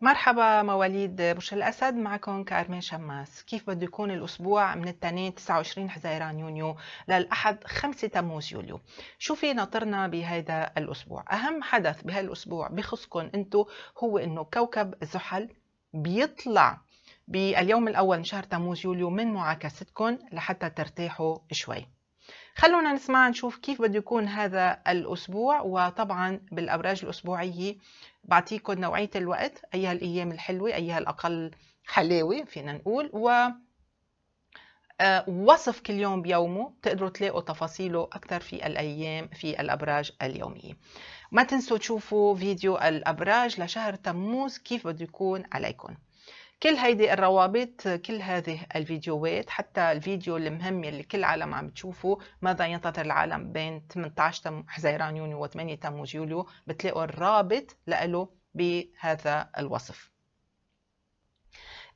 مرحبا مواليد برج الأسد معكم كارمين شماس كيف بده يكون الأسبوع من الاثنين 29 حزيران يونيو للأحد 5 تموز يوليو شو في ناطرنا بهذا الأسبوع أهم حدث بهالأسبوع بخصكم أنتو هو أنه كوكب زحل بيطلع باليوم الأول من شهر تموز يوليو من معاكستكم لحتى ترتاحوا شوي خلونا نسمع نشوف كيف بده يكون هذا الأسبوع وطبعا بالأبراج الأسبوعية بعطيكم نوعية الوقت أيها الأيام الحلوة أيها الأقل حلاوة فينا نقول و آه، وصف كل يوم بيومه بتقدروا تلاقوا تفاصيله أكثر في الأيام في الأبراج اليومية ما تنسوا تشوفوا فيديو الأبراج لشهر تموز كيف بده يكون عليكم كل هيدي الروابط كل هذه الفيديوهات حتى الفيديو المهم اللي كل العالم عم تشوفه ماذا ينتظر العالم بين 18 حزيران يونيو و8 تموز يوليو بتلاقوا الرابط له بهذا الوصف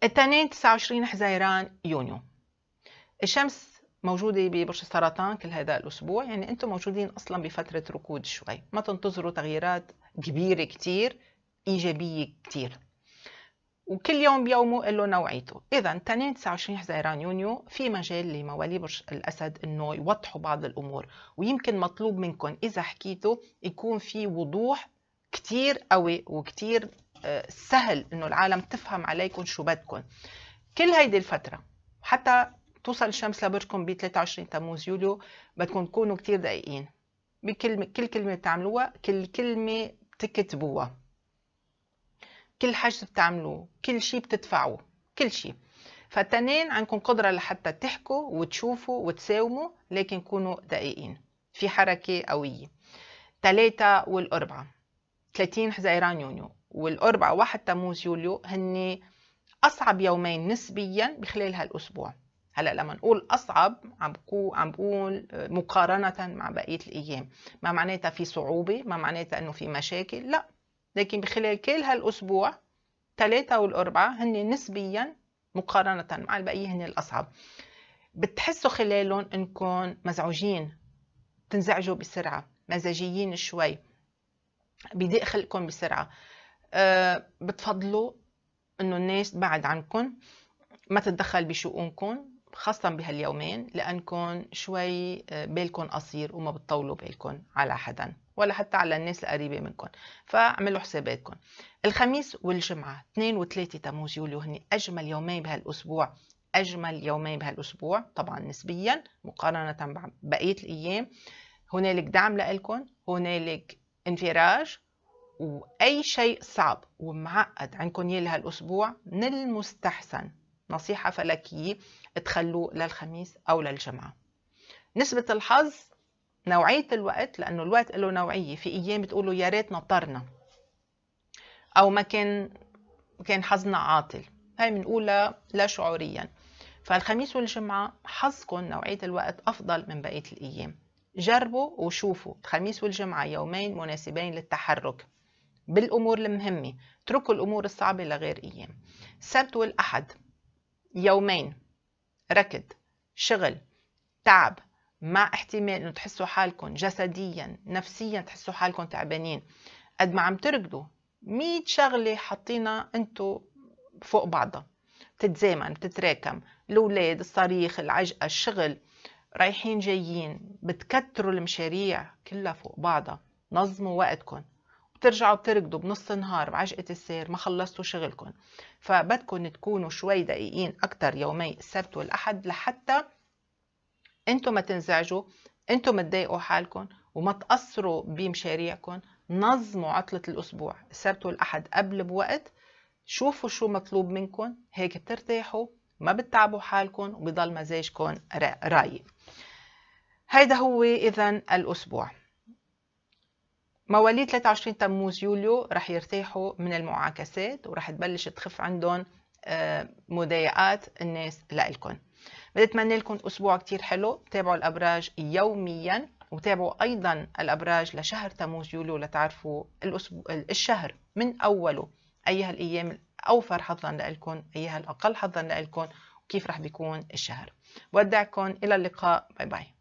التنين 29 حزيران يونيو الشمس موجودة ببرج السرطان كل هذا الأسبوع يعني أنتم موجودين أصلا بفترة ركود شوي ما تنتظروا تغييرات كبيرة كتير إيجابية كتير وكل يوم بيومه له نوعيته اذا تنين 29 حزيران يونيو في مجال لموالي برج الاسد انه يوضحوا بعض الامور ويمكن مطلوب منكم اذا حكيتوا يكون في وضوح كتير قوي وكتير آه، سهل انه العالم تفهم عليكم شو بدكم كل هيدي الفتره حتى توصل الشمس لبرجكم ب 23 تموز يوليو بدكم تكونوا كتير دقيقين بكل كل كلمه بتعملوها كل كلمه بتكتبوها كل حاجة بتعملوه كل شيء بتدفعوه كل شيء فالتنين عندكم قدرة لحتى تحكوا وتشوفوا وتساوموا لكن كونوا دقيقين في حركة قوية تلاتة والأربعة 30 حزيران يونيو والأربعة 1 تموز يوليو هن أصعب يومين نسبيا بخلال هالأسبوع هلا لما نقول اصعب عم عم بقول آه، مقارنه مع بقيه الايام ما معناتها في صعوبه ما معناتها انه في مشاكل لا لكن بخلال كل هالأسبوع ثلاثة والأربعة هن نسبيا مقارنة مع البقية هن الأصعب بتحسوا خلالهم انكم مزعوجين بتنزعجوا بسرعة مزاجيين شوي بيضيق خلقكم بسرعة آه، بتفضلوا انه الناس تبعد عنكم ما تتدخل بشؤونكم خاصة بهاليومين لأنكم شوي آه، بالكم قصير وما بتطولوا بالكم على حدا ولا حتى على الناس القريبة منكم فاعملوا حساباتكم الخميس والجمعة 2 و 3 تموز يوليو هني أجمل يومين بهالأسبوع أجمل يومين بهالأسبوع طبعا نسبيا مقارنة بقية الأيام هنالك دعم لإلكم هنالك انفراج وأي شيء صعب ومعقد عندكم ياه لهالأسبوع من المستحسن نصيحة فلكية تخلوه للخميس أو للجمعة نسبة الحظ نوعية الوقت لأنه الوقت له نوعية في أيام بتقولوا يا ريت نطرنا أو ما كان كان حظنا عاطل هاي بنقولها لا شعوريا فالخميس والجمعة حظكم نوعية الوقت أفضل من بقية الأيام جربوا وشوفوا الخميس والجمعة يومين مناسبين للتحرك بالأمور المهمة اتركوا الأمور الصعبة لغير أيام السبت والأحد يومين ركض شغل تعب مع احتمال انه تحسوا حالكم جسديا نفسيا تحسوا حالكم تعبانين قد ما عم تركضوا 100 شغله حاطينها انتم فوق بعضها بتتزامن بتتراكم الاولاد الصريخ العجقه الشغل رايحين جايين بتكتروا المشاريع كلها فوق بعضها نظموا وقتكم بترجعوا بتركضوا بنص النهار بعجقة السير ما خلصتوا شغلكم فبدكم تكونوا شوي دقيقين أكتر يومي السبت والأحد لحتى انتم ما تنزعجوا انتم ما تضايقوا حالكم وما تأثروا بمشاريعكم نظموا عطلة الأسبوع السبت والأحد قبل بوقت شوفوا شو مطلوب منكم هيك بترتاحوا ما بتتعبوا حالكم وبضل مزاجكم رايق هيدا هو إذا الأسبوع مواليد 23 تموز يوليو رح يرتاحوا من المعاكسات ورح تبلش تخف عندهم آه، مضايقات الناس لإلكن بتمنى لكم أسبوع كتير حلو تابعوا الأبراج يوميا وتابعوا أيضا الأبراج لشهر تموز يوليو لتعرفوا الأسبوع الشهر من أوله أيها الأيام الأوفر حظا لإلكم أيها الأقل حظا لإلكم وكيف رح بيكون الشهر ودعكم إلى اللقاء باي باي